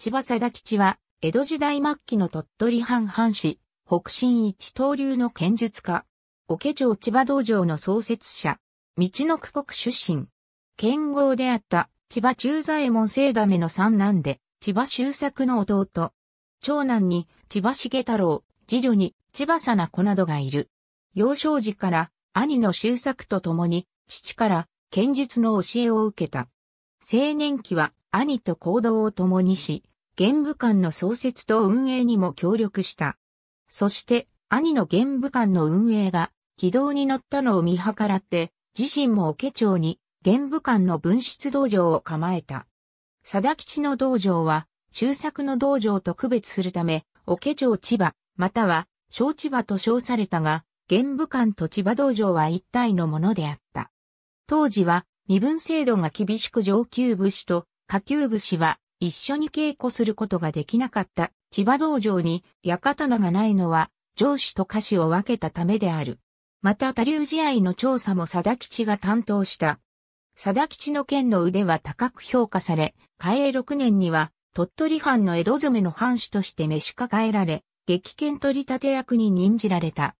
千葉田吉は、江戸時代末期の鳥取藩藩士、北進一刀流の剣術家。桶町千葉道場の創設者。道の区国出身。剣豪であった千葉中左衛門聖種の三男で、千葉修作の弟。長男に千葉重太郎、次女に千葉さな子などがいる。幼少時から兄の修作と共に父から剣術の教えを受けた。青年期は兄と行動を共にし、玄武館の創設と運営にも協力した。そして、兄の玄武館の運営が軌道に乗ったのを見計らって、自身も桶町に玄武館の分室道場を構えた。貞吉の道場は、中作の道場と区別するため、桶町千葉、または小千葉と称されたが、玄武館と千葉道場は一体のものであった。当時は、身分制度が厳しく上級武士と下級武士は一緒に稽古することができなかった千葉道場に館のがないのは上司と歌司を分けたためである。また多流試合の調査も貞吉が担当した。貞吉の剣の腕は高く評価され、嘉永6年には鳥取藩の江戸攻めの藩主として召し抱えられ、激剣取り立て役に任じられた。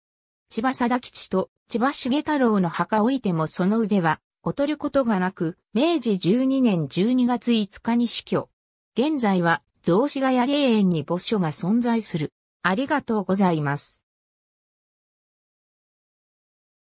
千葉貞吉と千葉重太郎の墓置いてもその腕は劣ることがなく、明治12年12月5日に死去。現在は、雑司ヶ谷霊園に墓所が存在する。ありがとうございます。